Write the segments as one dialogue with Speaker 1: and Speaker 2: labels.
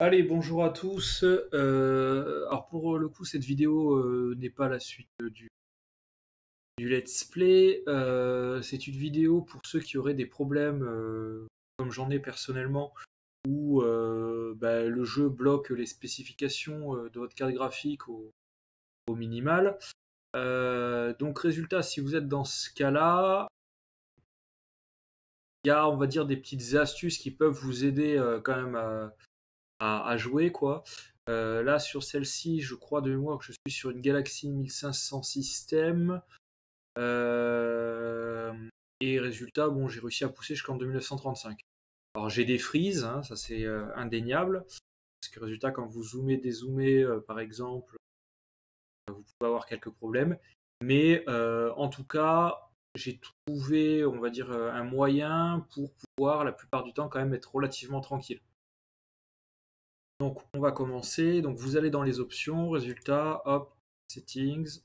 Speaker 1: Allez, bonjour à tous. Euh,
Speaker 2: alors pour le coup, cette vidéo euh, n'est pas la suite du, du let's play. Euh, c'est une vidéo pour ceux qui auraient des problèmes, comme j'en ai personnellement, où bah, le jeu bloque les spécifications de votre carte graphique au, au minimal. donc résultat, si vous êtes dans ce cas-là, il y a, on va dire, des petites astuces qui peuvent vous aider quand même à à, jouer, quoi. Euh, là, sur celle-ci, je crois de moi que je suis sur une galaxie 1500 système. Euh, et résultat, bon, j'ai réussi à pousser jusqu'en 2935. Alors j'ai des frises, hein, ça c'est euh, indéniable. Parce que résultat, quand vous zoomez, dézoomez, par exemple, vous pouvez avoir quelques problèmes. Mais en tout cas, j'ai trouvé, on va dire, un moyen pour pouvoir, la plupart du temps, quand même être relativement tranquille. Donc on va commencer. Donc vous allez dans les options, résultats, hop, settings.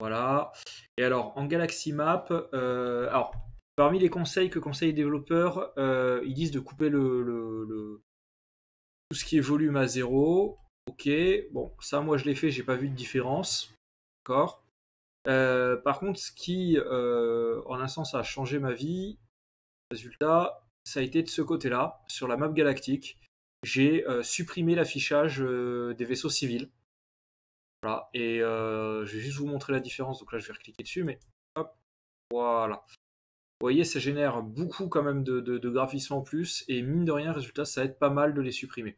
Speaker 2: Voilà. Et alors en Galaxy Map, euh, alors parmi les conseils que conseillent les développeurs, euh, ils disent de couper le, tout ce qui est volume à zéro. Ok, bon, ça moi je l'ai fait, j'ai pas vu de différence. D'accord. Euh, par contre, ce qui, en un sens, a changé ma vie, résultat, ça a été de ce côté-là, sur la map galactique, j'ai euh, supprimé l'affichage euh, des vaisseaux civils. Voilà, et euh, je vais juste vous montrer la différence, donc là je vais recliquer dessus, mais hop, voilà. Vous voyez, ça génère beaucoup quand même de, de, graphismes en plus, et mine de rien, résultat, ça aide pas mal de les supprimer.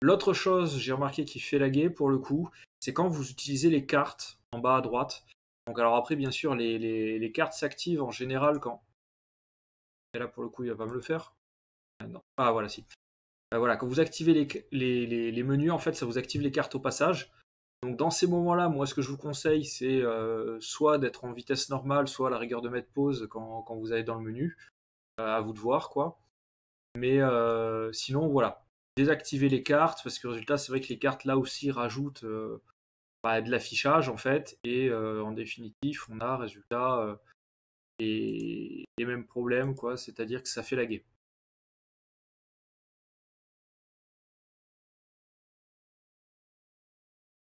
Speaker 2: L'autre chose, j'ai remarqué qui fait laguer pour le coup, c'est quand vous utilisez les cartes en bas à droite. Donc alors après, bien sûr, les cartes s'activent en général quand et là, pour le coup, il va pas me le faire. Ah, ah voilà, si. Bah, voilà, quand vous activez les, menus, en fait, ça vous active les cartes au passage. Donc, dans ces moments-là, moi, ce que je vous conseille, c'est euh, soit d'être en vitesse normale, soit à la rigueur de mettre pause quand, vous allez dans le menu. Euh, à vous de voir, quoi. Mais euh, sinon, voilà. Désactiver les cartes, parce que résultat, c'est vrai que les cartes, là aussi, rajoutent bah, de l'affichage, en fait. Et en définitive, on a, résultat, et les mêmes problèmes,
Speaker 1: quoi. C'est-à-dire que ça fait laguer.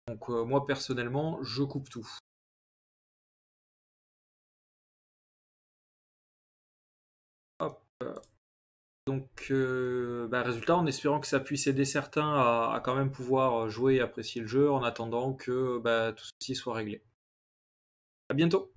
Speaker 1: Donc euh, moi personnellement, je coupe tout.
Speaker 2: Donc, euh, bah, résultat, en espérant que ça puisse aider certains à, quand même pouvoir jouer et apprécier le jeu, en attendant que bah, tout ceci soit réglé.
Speaker 1: À bientôt